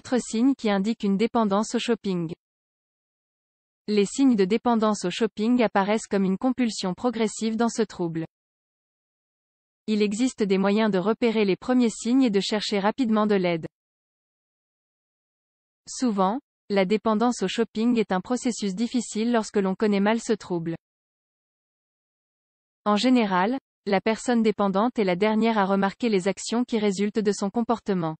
quatre signes qui indiquent une dépendance au shopping. Les signes de dépendance au shopping apparaissent comme une compulsion progressive dans ce trouble. Il existe des moyens de repérer les premiers signes et de chercher rapidement de l'aide. Souvent, la dépendance au shopping est un processus difficile lorsque l'on connaît mal ce trouble. En général, la personne dépendante est la dernière à remarquer les actions qui résultent de son comportement.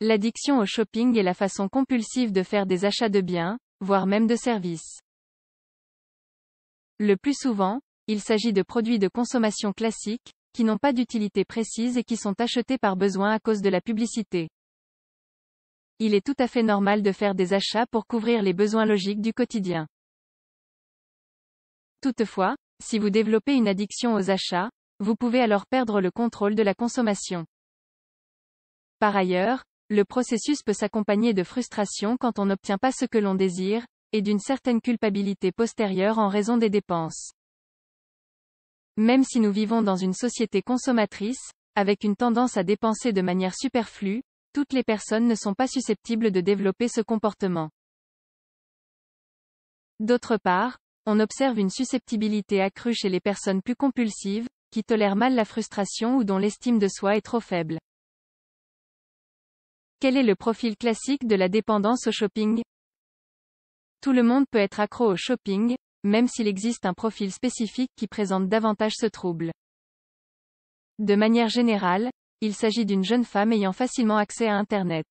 L'addiction au shopping est la façon compulsive de faire des achats de biens, voire même de services. Le plus souvent, il s'agit de produits de consommation classiques, qui n'ont pas d'utilité précise et qui sont achetés par besoin à cause de la publicité. Il est tout à fait normal de faire des achats pour couvrir les besoins logiques du quotidien. Toutefois, si vous développez une addiction aux achats, vous pouvez alors perdre le contrôle de la consommation. Par ailleurs, le processus peut s'accompagner de frustration quand on n'obtient pas ce que l'on désire, et d'une certaine culpabilité postérieure en raison des dépenses. Même si nous vivons dans une société consommatrice, avec une tendance à dépenser de manière superflue, toutes les personnes ne sont pas susceptibles de développer ce comportement. D'autre part, on observe une susceptibilité accrue chez les personnes plus compulsives, qui tolèrent mal la frustration ou dont l'estime de soi est trop faible. Quel est le profil classique de la dépendance au shopping Tout le monde peut être accro au shopping, même s'il existe un profil spécifique qui présente davantage ce trouble. De manière générale, il s'agit d'une jeune femme ayant facilement accès à Internet.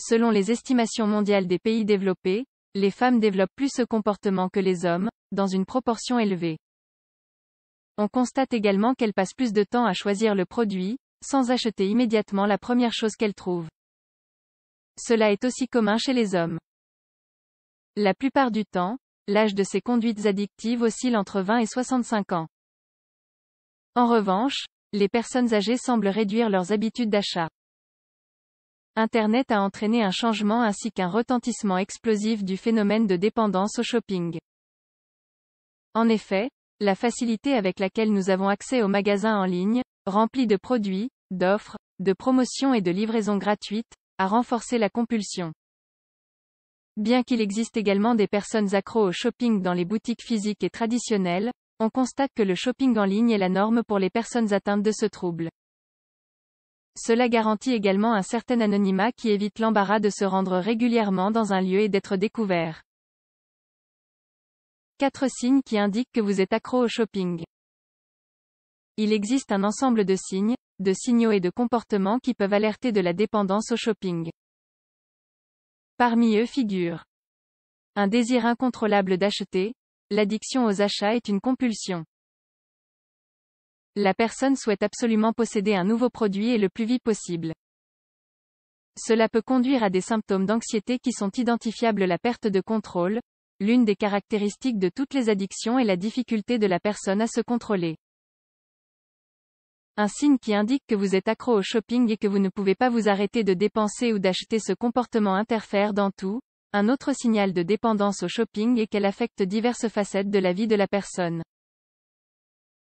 Selon les estimations mondiales des pays développés, les femmes développent plus ce comportement que les hommes, dans une proportion élevée. On constate également qu'elles passent plus de temps à choisir le produit, sans acheter immédiatement la première chose qu'elle trouve. Cela est aussi commun chez les hommes. La plupart du temps, l'âge de ces conduites addictives oscille entre 20 et 65 ans. En revanche, les personnes âgées semblent réduire leurs habitudes d'achat. Internet a entraîné un changement ainsi qu'un retentissement explosif du phénomène de dépendance au shopping. En effet, la facilité avec laquelle nous avons accès aux magasins en ligne, remplis de produits, d'offres, de promotions et de livraisons gratuites, a renforcé la compulsion. Bien qu'il existe également des personnes accro au shopping dans les boutiques physiques et traditionnelles, on constate que le shopping en ligne est la norme pour les personnes atteintes de ce trouble. Cela garantit également un certain anonymat qui évite l'embarras de se rendre régulièrement dans un lieu et d'être découvert. 4 signes qui indiquent que vous êtes accro au shopping. Il existe un ensemble de signes, de signaux et de comportements qui peuvent alerter de la dépendance au shopping. Parmi eux figurent un désir incontrôlable d'acheter, l'addiction aux achats est une compulsion. La personne souhaite absolument posséder un nouveau produit et le plus vite possible. Cela peut conduire à des symptômes d'anxiété qui sont identifiables la perte de contrôle, l'une des caractéristiques de toutes les addictions est la difficulté de la personne à se contrôler. Un signe qui indique que vous êtes accro au shopping et que vous ne pouvez pas vous arrêter de dépenser ou d'acheter ce comportement interfère dans tout. Un autre signal de dépendance au shopping est qu'elle affecte diverses facettes de la vie de la personne.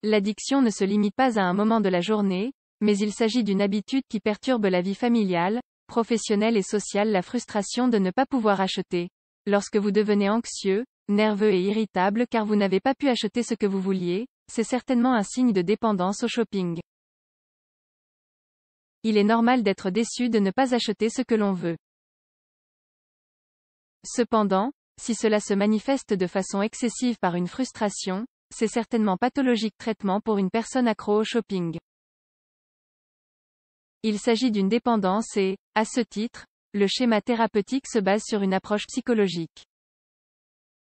L'addiction ne se limite pas à un moment de la journée, mais il s'agit d'une habitude qui perturbe la vie familiale, professionnelle et sociale la frustration de ne pas pouvoir acheter. Lorsque vous devenez anxieux, nerveux et irritable car vous n'avez pas pu acheter ce que vous vouliez, c'est certainement un signe de dépendance au shopping. Il est normal d'être déçu de ne pas acheter ce que l'on veut. Cependant, si cela se manifeste de façon excessive par une frustration, c'est certainement pathologique traitement pour une personne accro au shopping. Il s'agit d'une dépendance et, à ce titre, le schéma thérapeutique se base sur une approche psychologique.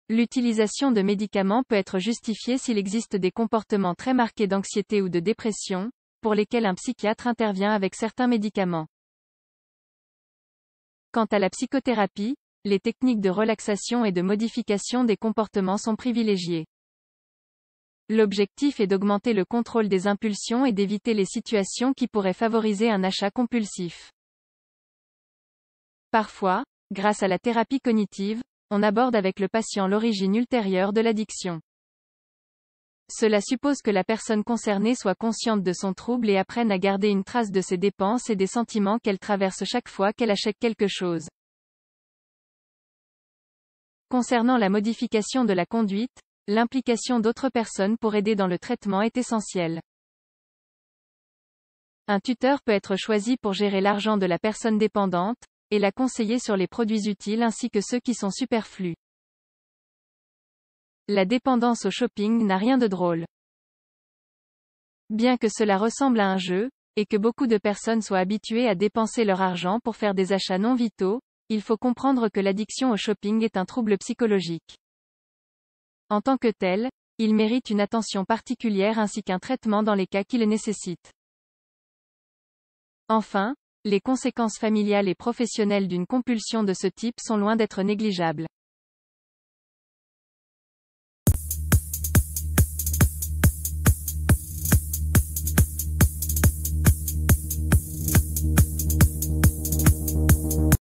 L'utilisation de médicaments peut être justifiée s'il existe des comportements très marqués d'anxiété ou de dépression, pour lesquels un psychiatre intervient avec certains médicaments. Quant à la psychothérapie, les techniques de relaxation et de modification des comportements sont privilégiées. L'objectif est d'augmenter le contrôle des impulsions et d'éviter les situations qui pourraient favoriser un achat compulsif. Parfois, grâce à la thérapie cognitive, on aborde avec le patient l'origine ultérieure de l'addiction. Cela suppose que la personne concernée soit consciente de son trouble et apprenne à garder une trace de ses dépenses et des sentiments qu'elle traverse chaque fois qu'elle achète quelque chose. Concernant la modification de la conduite, l'implication d'autres personnes pour aider dans le traitement est essentielle. Un tuteur peut être choisi pour gérer l'argent de la personne dépendante, et la conseiller sur les produits utiles ainsi que ceux qui sont superflus. La dépendance au shopping n'a rien de drôle. Bien que cela ressemble à un jeu, et que beaucoup de personnes soient habituées à dépenser leur argent pour faire des achats non vitaux, il faut comprendre que l'addiction au shopping est un trouble psychologique. En tant que tel, il mérite une attention particulière ainsi qu'un traitement dans les cas qui le nécessitent. Enfin, les conséquences familiales et professionnelles d'une compulsion de ce type sont loin d'être négligeables.